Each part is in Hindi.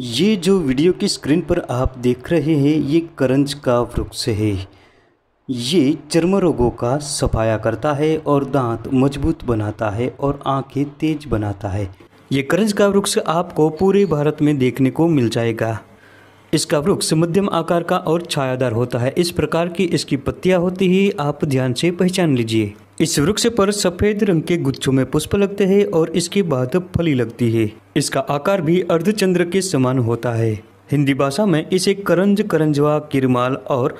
ये जो वीडियो की स्क्रीन पर आप देख रहे हैं ये करंज का वृक्ष है ये चर्म रोगों का सफाया करता है और दांत मजबूत बनाता है और आंखें तेज बनाता है ये करंज का वृक्ष आपको पूरे भारत में देखने को मिल जाएगा इसका वृक्ष मध्यम आकार का और छायादार होता है इस प्रकार की इसकी पत्तियां होती ही आप ध्यान से पहचान लीजिए इस वृक्ष पर सफेद रंग के गुच्छों में पुष्प लगते हैं और इसके बाद फली लगती है इसका आकार भी अर्धचंद्र के समान होता है हिंदी भाषा में इसे करंज करंजवा किरमाल और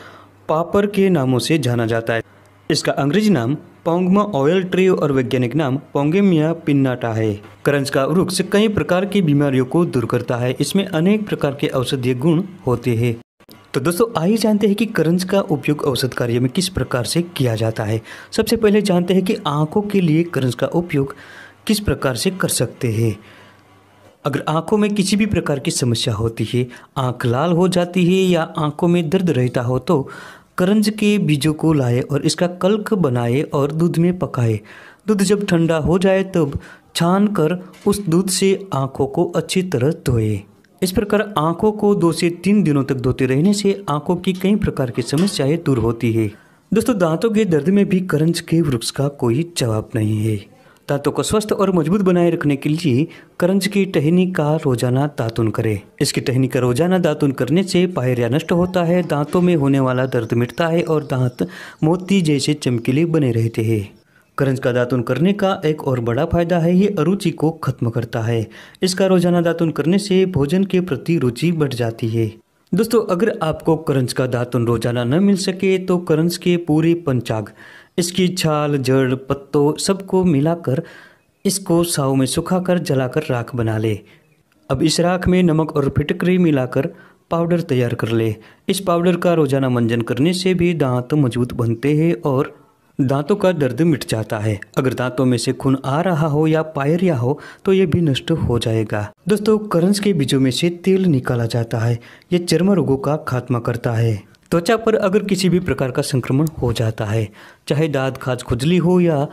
पापर के नामों से जाना जाता है इसका अंग्रेजी नाम पोंगमा ऑयल ट्री और वैज्ञानिक नाम पोंगेमिया पिन्नाटा है करंज का वृक्ष कई प्रकार की बीमारियों को दूर करता है इसमें अनेक प्रकार के औषधीय गुण होते हैं तो दोस्तों आइए जानते हैं कि करंज का उपयोग औषध कार्य में किस प्रकार से किया जाता है सबसे पहले जानते हैं कि आंखों के लिए करंज का उपयोग किस प्रकार से कर सकते हैं अगर आंखों में किसी भी प्रकार की समस्या होती है आंख लाल हो जाती है या आंखों में दर्द रहता हो तो करंज के बीजों को लाए और इसका कल्क बनाए और दूध में पकाए दूध जब ठंडा हो जाए तब छान कर उस दूध से आँखों को अच्छी तरह धोए इस प्रकार आँखों को दो से तीन दिनों तक धोते रहने से आँखों की कई प्रकार की समस्याएं दूर होती है दोस्तों दांतों के दर्द में भी करंज के वृक्ष का कोई जवाब नहीं है दांतों को स्वस्थ और मजबूत बनाए रखने के लिए करंज की टहनी का रोजाना दातुन करें इसकी टहनी का रोजाना दातुन करने से पायरिया नष्ट होता है दांतों में होने वाला दर्द मिटता है और दांत मोती जैसे चमकीले बने रहते हैं करंज का दातुन करने का एक और बड़ा फायदा है ये अरुचि को खत्म करता है इसका रोजाना दातुन करने से भोजन के प्रति रुचि बढ़ जाती है दोस्तों अगर आपको करंज का दातुन रोजाना न मिल सके तो करंज के पूरे पंचाग इसकी छाल जड़ पत्तों सबको मिलाकर इसको साव में सुखाकर जलाकर राख बना ले अब इस राख में नमक और फिटकरी मिलाकर पाउडर तैयार कर ले इस पाउडर का रोजाना मंजन करने से भी दांत मजबूत बनते हैं और दांतों का दर्द मिट जाता है अगर दांतों में से खून आ रहा हो या पायरिया हो तो ये भी नष्ट हो जाएगा दोस्तों करंस के बीजों में से तेल निकाला जाता है ये चर्म रोगों का खात्मा करता है त्वचा पर अगर किसी भी प्रकार का संक्रमण हो जाता है चाहे दाद खाज खुजली हो या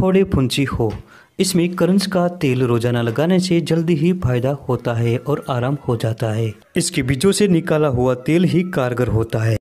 फोड़े फुंची हो इसमें करंज का तेल रोजाना लगाने से जल्दी ही फायदा होता है और आराम हो जाता है इसके बीजों से निकाला हुआ तेल ही कारगर होता है